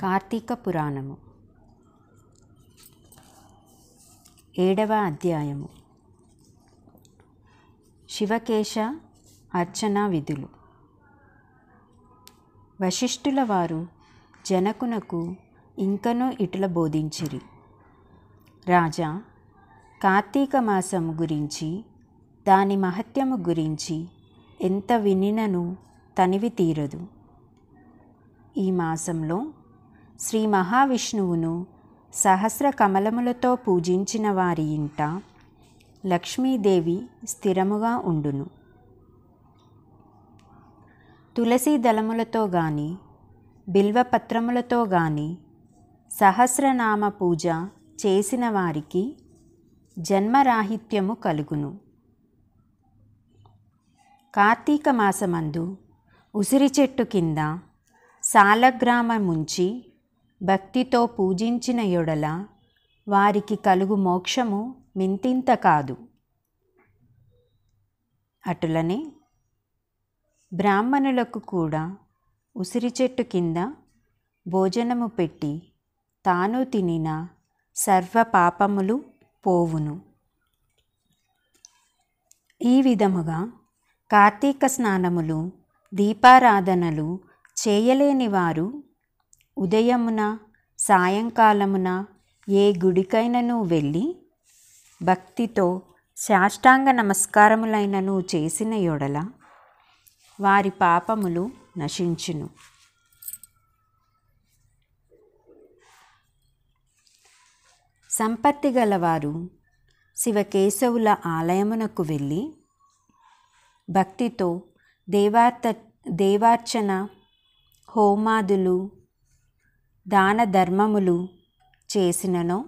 కార్తీక పురాణము ఏడవ అధ్యాయము శివకేశ అర్చనా విధులు వశిష్ఠుల వారు జనకునకు ఇంకనూ ఇటుల బోధించిరి రాజా కార్తీక మాసము గురించి దాని మహత్యము గురించి ఎంత వినినను తనివి తీరదు ఈ మాసంలో శ్రీ మహావిష్ణువును సహస్ర కమలములతో పూజించిన వారి ఇంట లక్ష్మీదేవి స్థిరముగా ఉండును తులసి దళములతో గాని బిల్వపత్రములతో గాని సహస్రనామ పూజ చేసిన వారికి జన్మరాహిత్యము కలుగును కార్తీక మాసమందు ఉసిరి చెట్టు కింద సాలగ్రామ ముంచి భక్తితో పూజించిన యొడల వారికి కలుగు మోక్షము మింతింత కాదు అటులనే బ్రాహ్మణులకు కూడా ఉసిరి చెట్టు కింద భోజనము పెట్టి తాను తినిన సర్వ పాపములు పోవును ఈ విధముగా కార్తీక స్నానములు దీపారాధనలు చేయలేని వారు ఉదయమున సాయంకాలమున ఏ గుడికైనను వెళ్ళి భక్తితో సాష్టాంగ నమస్కారములైనను చేసిన యొడల వారి పాపములు నశించును సంపత్తి గలవారు శివకేశవుల ఆలయమునకు వెళ్ళి భక్తితో దేవార్త దేవార్చన హోమాదులు దాన ధర్మములు చేసిననో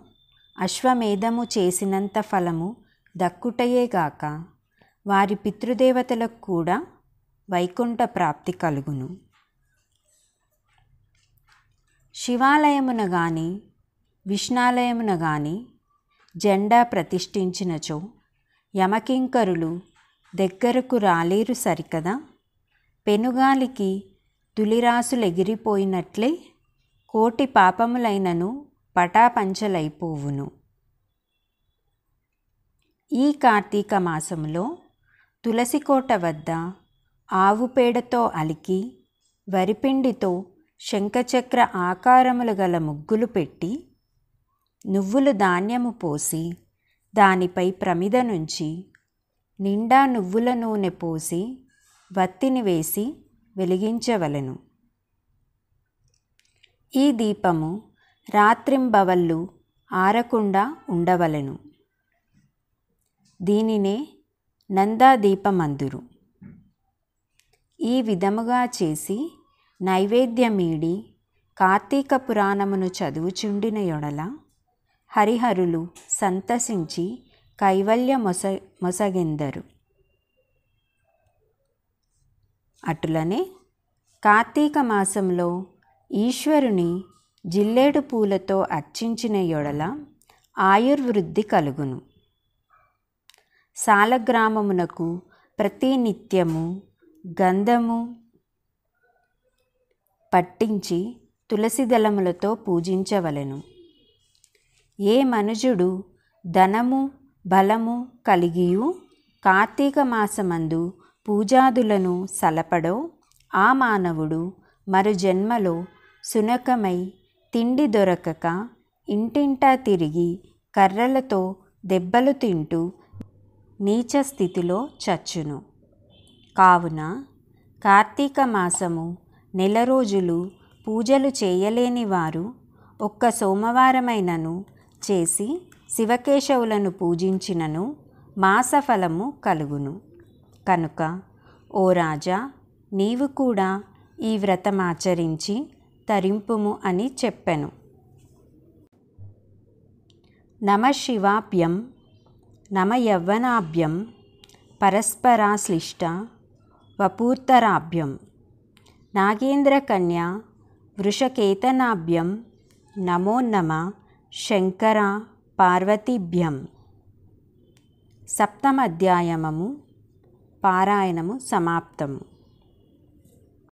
అశ్వమేధము చేసినంత ఫలము దక్కుటయేగాక వారి పితృదేవతలకు కూడా వైకుంఠ ప్రాప్తి కలుగును శివాలయమున గాని విష్ణాలయమున గాని జెండా ప్రతిష్ఠించినచో యమకింకరులు దగ్గరకు రాలేరు సరికదా పెనుగాలికి తులిరాసులు ఎగిరిపోయినట్లే కోటి పాపములైనను పటాపంచలైపోవును ఈ కార్తీక మాసములో తులసికోట వద్ద ఆవు పేడతో అలికి వరిపిండితో శంఖచక్ర ఆకారములు గల ముగ్గులు పెట్టి నువ్వులు ధాన్యము పోసి దానిపై ప్రమిద నుంచి నిండా నువ్వుల నూనె పోసి వత్తిని వేసి వెలిగించవలను ఈ దీపము రాత్రింబవళ్ళు ఆరకుండా ఉండవలెను దీనినే నందాదీపమందురు ఈ విధముగా చేసి నైవేద్యమీడి కార్తీక పురాణమును చదువుచుండిన యొడల హరిహరులు సంతసించి కైవల్య మొస మొసగెందరు అటులనే కార్తీక మాసంలో ఈశ్వరుని జిల్లేడు పూలతో అర్చించిన యొడల ఆయుర్వృద్ధి కలుగును సాలగ్రామమునకు ప్రతినిత్యము గంధము పట్టించి తులసి దళములతో పూజించవలెను ఏ మనుజుడు ధనము బలము కలిగియు కార్తీక మాసమందు పూజాదులను సలపడో ఆ మానవుడు మరు జన్మలో సునకమై తిండి దొరకక ఇంటింటా తిరిగి కర్రలతో దెబ్బలు తింటూ నీచ స్థితిలో చచ్చును కావున కార్తీక మాసము నెల రోజులు పూజలు చేయలేని వారు ఒక్క సోమవారమైనను చేసి శివకేశవులను పూజించినను మాసఫలము కలుగును కనుక ఓ రాజా నీవు కూడా ఈ వ్రతమాచరించి తరింపుము అని చెప్పెను నమశివాభ్యం నమయవ్వనాభ్యం పరస్పరాశ్లిష్ట వపూర్తరాభ్యం నాగేంద్రకన్యా వృషకేతనాభ్యం నమో నమ శంకర పార్వతీభ్యం సప్తమధ్యాయమము పారాయణము సమాప్తము